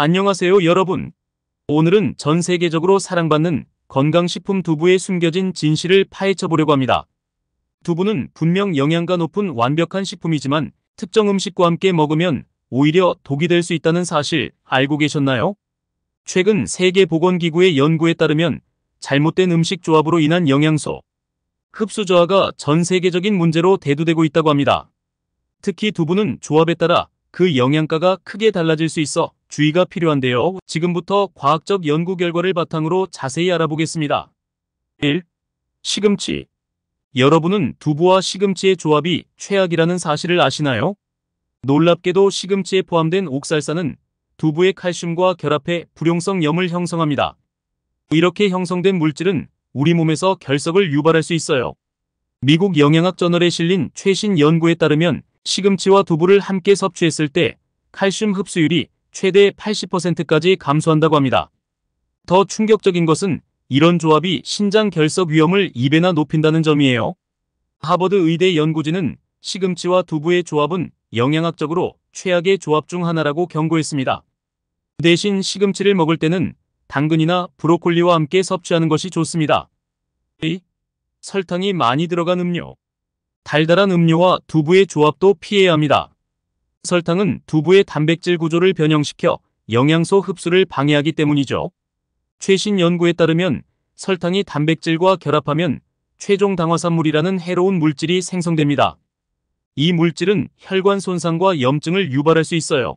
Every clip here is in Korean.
안녕하세요 여러분. 오늘은 전 세계적으로 사랑받는 건강식품 두부의 숨겨진 진실을 파헤쳐 보려고 합니다. 두부는 분명 영양가 높은 완벽한 식품이지만 특정 음식과 함께 먹으면 오히려 독이 될 수 있다는 사실 알고 계셨나요? 최근 세계보건기구의 연구에 따르면 잘못된 음식 조합으로 인한 영양소 흡수 저하가 전 세계적인 문제로 대두되고 있다고 합니다. 특히 두부는 조합에 따라 그 영양가가 크게 달라질 수 있어 주의가 필요한데요. 지금부터 과학적 연구 결과를 바탕으로 자세히 알아보겠습니다. 1. 시금치 여러분은 두부와 시금치의 조합이 최악이라는 사실을 아시나요? 놀랍게도 시금치에 포함된 옥살산은 두부의 칼슘과 결합해 불용성 염을 형성합니다. 이렇게 형성된 물질은 우리 몸에서 결석을 유발할 수 있어요. 미국 영양학 저널에 실린 최신 연구에 따르면 시금치와 두부를 함께 섭취했을 때 칼슘 흡수율이 최대 80%까지 감소한다고 합니다. 더 충격적인 것은 이런 조합이 신장 결석 위험을 2배나 높인다는 점이에요. 하버드 의대 연구진은 시금치와 두부의 조합은 영양학적으로 최악의 조합 중 하나라고 경고했습니다. 대신 시금치를 먹을 때는 당근이나 브로콜리와 함께 섭취하는 것이 좋습니다. 설탕이 많이 들어간 음료 달달한 음료와 두부의 조합도 피해야 합니다. 설탕은 두부의 단백질 구조를 변형시켜 영양소 흡수를 방해하기 때문이죠. 최신 연구에 따르면 설탕이 단백질과 결합하면 최종 당화산물이라는 해로운 물질이 생성됩니다. 이 물질은 혈관 손상과 염증을 유발할 수 있어요.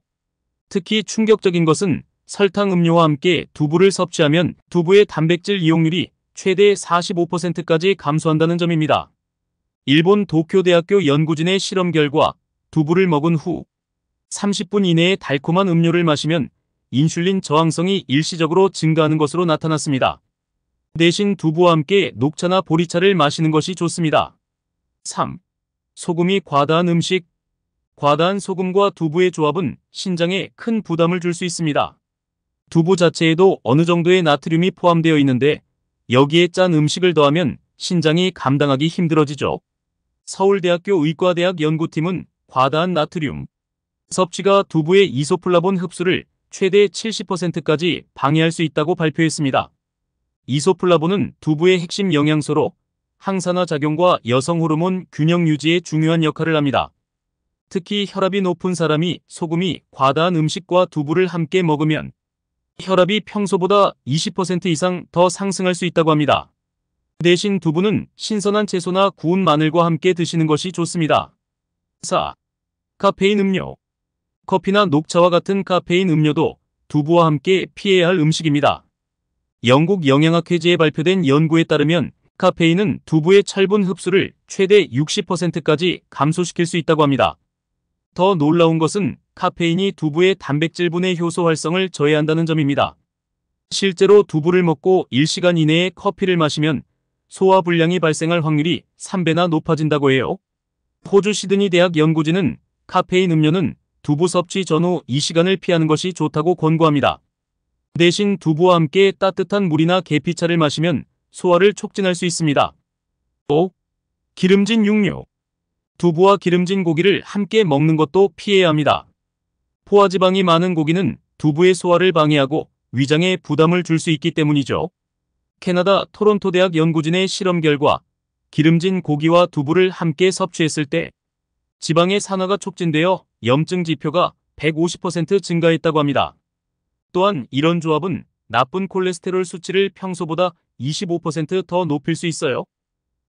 특히 충격적인 것은 설탕 음료와 함께 두부를 섭취하면 두부의 단백질 이용률이 최대 45%까지 감소한다는 점입니다. 일본 도쿄대학교 연구진의 실험 결과 두부를 먹은 후 30분 이내에 달콤한 음료를 마시면 인슐린 저항성이 일시적으로 증가하는 것으로 나타났습니다. 대신 두부와 함께 녹차나 보리차를 마시는 것이 좋습니다. 3. 소금이 과다한 음식 과다한 소금과 두부의 조합은 신장에 큰 부담을 줄 수 있습니다. 두부 자체에도 어느 정도의 나트륨이 포함되어 있는데 여기에 짠 음식을 더하면 신장이 감당하기 힘들어지죠. 서울대학교 의과대학 연구팀은 과다한 나트륨 섭취가 두부의 이소플라본 흡수를 최대 70%까지 방해할 수 있다고 발표했습니다. 이소플라본은 두부의 핵심 영양소로 항산화 작용과 여성 호르몬 균형 유지에 중요한 역할을 합니다. 특히 혈압이 높은 사람이 소금이 과다한 음식과 두부를 함께 먹으면 혈압이 평소보다 20% 이상 더 상승할 수 있다고 합니다. 대신 두부는 신선한 채소나 구운 마늘과 함께 드시는 것이 좋습니다. 4. 카페인 음료 커피나 녹차와 같은 카페인 음료도 두부와 함께 피해야 할 음식입니다. 영국 영양학회지에 발표된 연구에 따르면 카페인은 두부의 철분 흡수를 최대 60%까지 감소시킬 수 있다고 합니다. 더 놀라운 것은 카페인이 두부의 단백질분의 효소 활성을 저해한다는 점입니다. 실제로 두부를 먹고 1시간 이내에 커피를 마시면 소화 불량이 발생할 확률이 3배나 높아진다고 해요. 호주 시드니 대학 연구진은 카페인 음료는 두부 섭취 전후 2시간을 피하는 것이 좋다고 권고합니다. 대신 두부와 함께 따뜻한 물이나 계피차를 마시면 소화를 촉진할 수 있습니다. 또 기름진 육류 두부와 기름진 고기를 함께 먹는 것도 피해야 합니다. 포화지방이 많은 고기는 두부의 소화를 방해하고 위장에 부담을 줄 수 있기 때문이죠. 캐나다 토론토 대학 연구진의 실험 결과 기름진 고기와 두부를 함께 섭취했을 때 지방의 산화가 촉진되어 염증 지표가 150% 증가했다고 합니다. 또한 이런 조합은 나쁜 콜레스테롤 수치를 평소보다 25%더 높일 수 있어요.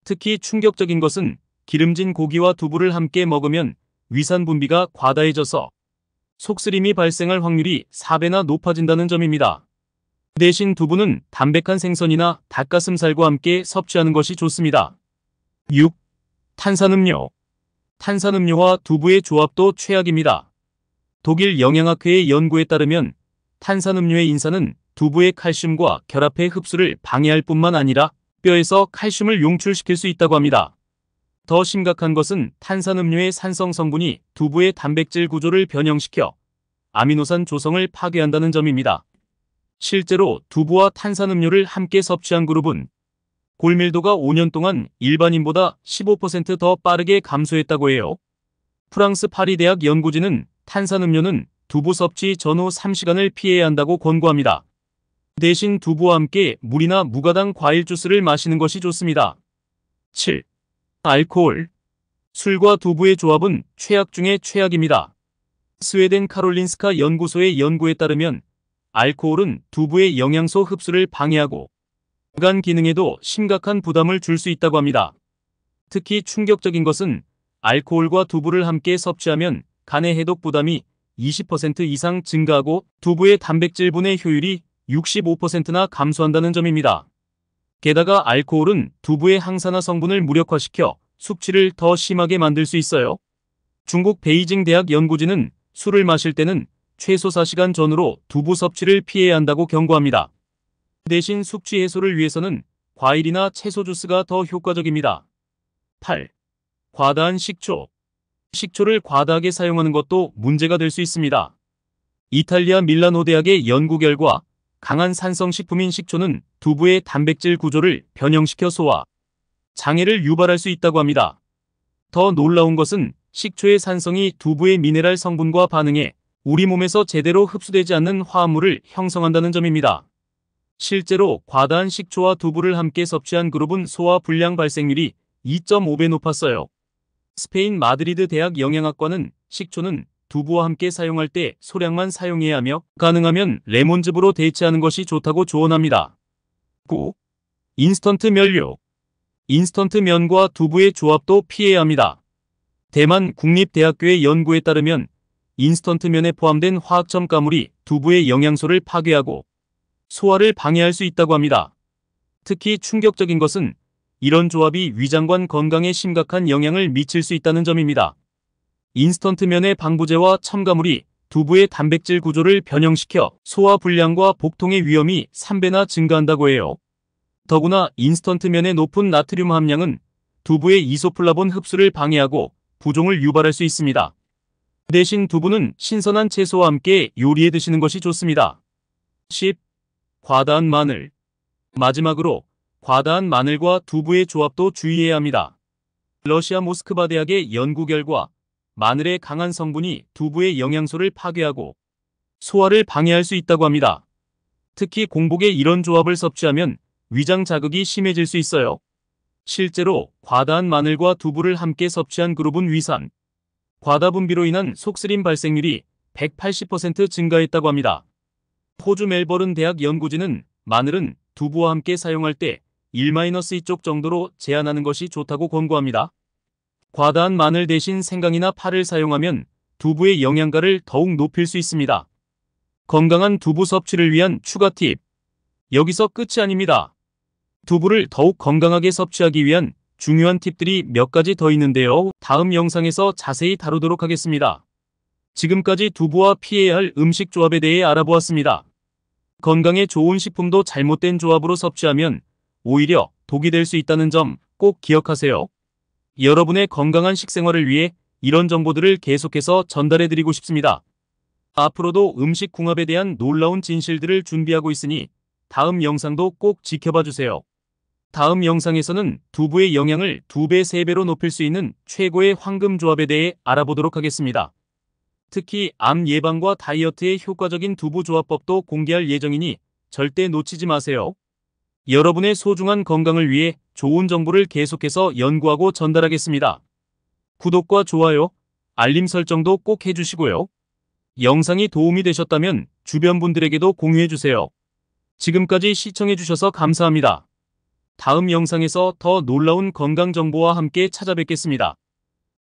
특히 충격적인 것은 기름진 고기와 두부를 함께 먹으면 위산 분비가 과다해져서 속쓰림이 발생할 확률이 4배나 높아진다는 점입니다. 대신 두부는 담백한 생선이나 닭가슴살과 함께 섭취하는 것이 좋습니다. 6. 탄산음료 탄산음료와 두부의 조합도 최악입니다. 독일 영양학회의 연구에 따르면 탄산음료의 인산은 두부의 칼슘과 결합해 흡수를 방해할 뿐만 아니라 뼈에서 칼슘을 용출시킬 수 있다고 합니다. 더 심각한 것은 탄산음료의 산성 성분이 두부의 단백질 구조를 변형시켜 아미노산 조성을 파괴한다는 점입니다. 실제로 두부와 탄산음료를 함께 섭취한 그룹은 골밀도가 5년 동안 일반인보다 15%더 빠르게 감소했다고 해요. 프랑스 파리 대학 연구진은 탄산음료는 두부 섭취 전후 3시간을 피해야 한다고 권고합니다. 대신 두부와 함께 물이나 무가당 과일 주스를 마시는 것이 좋습니다. 7. 알코올 술과 두부의 조합은 최악 중의 최악입니다. 스웨덴 카롤린스카 연구소의 연구에 따르면 알코올은 두부의 영양소 흡수를 방해하고 간 기능에도 심각한 부담을 줄 수 있다고 합니다. 특히 충격적인 것은 알코올과 두부를 함께 섭취하면 간의 해독 부담이 20% 이상 증가하고 두부의 단백질 분해 효율이 65%나 감소한다는 점입니다. 게다가 알코올은 두부의 항산화 성분을 무력화시켜 숙취를 더 심하게 만들 수 있어요. 중국 베이징 대학 연구진은 술을 마실 때는 최소 4시간 전으로 두부 섭취를 피해야 한다고 경고합니다. 대신 숙취 해소를 위해서는 과일이나 채소 주스가 더 효과적입니다. 8. 과다한 식초 식초를 과다하게 사용하는 것도 문제가 될 수 있습니다. 이탈리아 밀라노 대학의 연구 결과 강한 산성 식품인 식초는 두부의 단백질 구조를 변형시켜 소화, 장애를 유발할 수 있다고 합니다. 더 놀라운 것은 식초의 산성이 두부의 미네랄 성분과 반응해 우리 몸에서 제대로 흡수되지 않는 화합물을 형성한다는 점입니다. 실제로 과다한 식초와 두부를 함께 섭취한 그룹은 소화 불량 발생률이 2.5배 높았어요. 스페인 마드리드 대학 영양학과는 식초는 두부와 함께 사용할 때 소량만 사용해야 하며 가능하면 레몬즙으로 대체하는 것이 좋다고 조언합니다. 9. 인스턴트 면류 인스턴트 면과 두부의 조합도 피해야 합니다. 대만 국립대학교의 연구에 따르면 인스턴트면에 포함된 화학 첨가물이 두부의 영양소를 파괴하고 소화를 방해할 수 있다고 합니다. 특히 충격적인 것은 이런 조합이 위장관 건강에 심각한 영향을 미칠 수 있다는 점입니다. 인스턴트면의 방부제와 첨가물이 두부의 단백질 구조를 변형시켜 소화 불량과 복통의 위험이 3배나 증가한다고 해요. 더구나 인스턴트면의 높은 나트륨 함량은 두부의 이소플라본 흡수를 방해하고 부종을 유발할 수 있습니다. 대신 두부는 신선한 채소와 함께 요리해 드시는 것이 좋습니다. 10. 과다한 마늘 마지막으로 과다한 마늘과 두부의 조합도 주의해야 합니다. 러시아 모스크바 대학의 연구 결과 마늘의 강한 성분이 두부의 영양소를 파괴하고 소화를 방해할 수 있다고 합니다. 특히 공복에 이런 조합을 섭취하면 위장 자극이 심해질 수 있어요. 실제로 과다한 마늘과 두부를 함께 섭취한 그룹은 위산, 과다 분비로 인한 속쓰림 발생률이 180% 증가했다고 합니다. 포주 멜버른 대학 연구진은 마늘은 두부와 함께 사용할 때 1-2쪽 정도로 제한하는 것이 좋다고 권고합니다. 과다한 마늘 대신 생강이나 파를 사용하면 두부의 영양가를 더욱 높일 수 있습니다. 건강한 두부 섭취를 위한 추가 팁 여기서 끝이 아닙니다. 두부를 더욱 건강하게 섭취하기 위한 중요한 팁들이 몇 가지 더 있는데요. 다음 영상에서 자세히 다루도록 하겠습니다. 지금까지 두부와 피해야 할 음식 조합에 대해 알아보았습니다. 건강에 좋은 식품도 잘못된 조합으로 섭취하면 오히려 독이 될 수 있다는 점 꼭 기억하세요. 여러분의 건강한 식생활을 위해 이런 정보들을 계속해서 전달해드리고 싶습니다. 앞으로도 음식 궁합에 대한 놀라운 진실들을 준비하고 있으니 다음 영상도 꼭 지켜봐주세요. 다음 영상에서는 두부의 영양을 2배, 3배로 높일 수 있는 최고의 황금 조합에 대해 알아보도록 하겠습니다. 특히 암 예방과 다이어트에 효과적인 두부 조합법도 공개할 예정이니 절대 놓치지 마세요. 여러분의 소중한 건강을 위해 좋은 정보를 계속해서 연구하고 전달하겠습니다. 구독과 좋아요, 알림 설정도 꼭 해주시고요. 영상이 도움이 되셨다면 주변 분들에게도 공유해주세요. 지금까지 시청해주셔서 감사합니다. 다음 영상에서 더 놀라운 건강 정보와 함께 찾아뵙겠습니다.